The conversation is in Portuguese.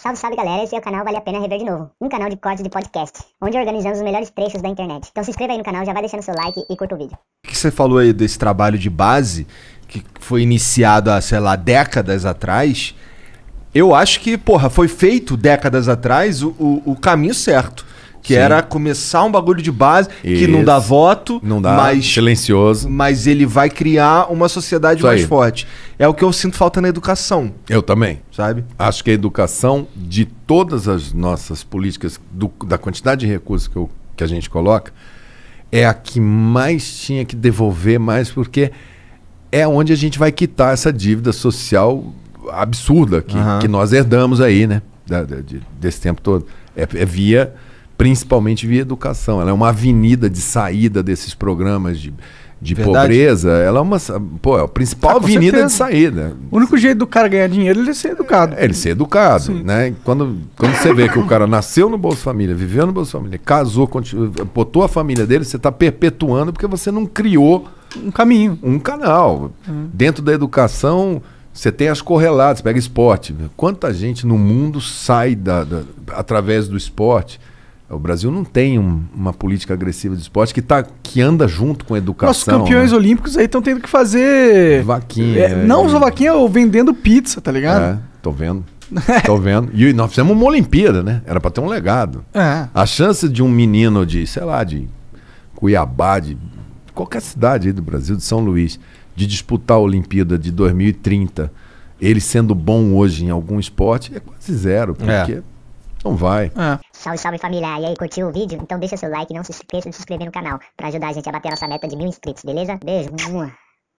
Salve, salve galera, esse é o canal Vale a Pena Rever de Novo, um canal de códigos de podcast, onde organizamos os melhores trechos da internet. Então se inscreva aí no canal, já vai deixando seu like e curta o vídeo. O que você falou aí desse trabalho de base, que foi iniciado há, sei lá, décadas atrás, eu acho que, porra, foi feito décadas atrás o, o, o caminho certo. Que Sim. era começar um bagulho de base Isso. que não dá voto, não dá, mas, silencioso. Mas ele vai criar uma sociedade Isso mais aí. forte. É o que eu sinto falta na educação. Eu também. Sabe? Acho que a educação de todas as nossas políticas, do, da quantidade de recursos que, eu, que a gente coloca, é a que mais tinha que devolver mais, porque é onde a gente vai quitar essa dívida social absurda que, uhum. que nós herdamos aí, né? Da, de, desse tempo todo. é, é via principalmente via educação. Ela é uma avenida de saída desses programas de, de pobreza. Ela é uma. Pô, é a principal ah, avenida certeza. de saída. O único jeito do cara ganhar dinheiro é ele ser educado. É ele ser educado, né? Quando, quando você vê que o cara nasceu no Bolsa Família, viveu no Bolsa Família, casou, botou a família dele, você está perpetuando porque você não criou. Um caminho. Um canal. Hum. Dentro da educação. Você tem as correlatas, pega esporte. Quanta gente no mundo sai da, da através do esporte? O Brasil não tem um, uma política agressiva de esporte que, tá, que anda junto com a educação. Nossos campeões né? olímpicos aí estão tendo que fazer. Vaquinha. É, não é, só vaquinha, ou vendendo pizza, tá ligado? É, tô vendo. tô vendo. E nós fizemos uma Olimpíada, né? Era para ter um legado. É. A chance de um menino de, sei lá, de Cuiabá, de qualquer cidade aí do Brasil, de São Luís, de disputar a Olimpíada de 2030, ele sendo bom hoje em algum esporte, é quase zero. É. Porque é. não vai. É. Salve, salve família! E aí, curtiu o vídeo? Então deixa seu like e não se esqueça de se inscrever no canal para ajudar a gente a bater nossa meta de mil inscritos, beleza? Beijo!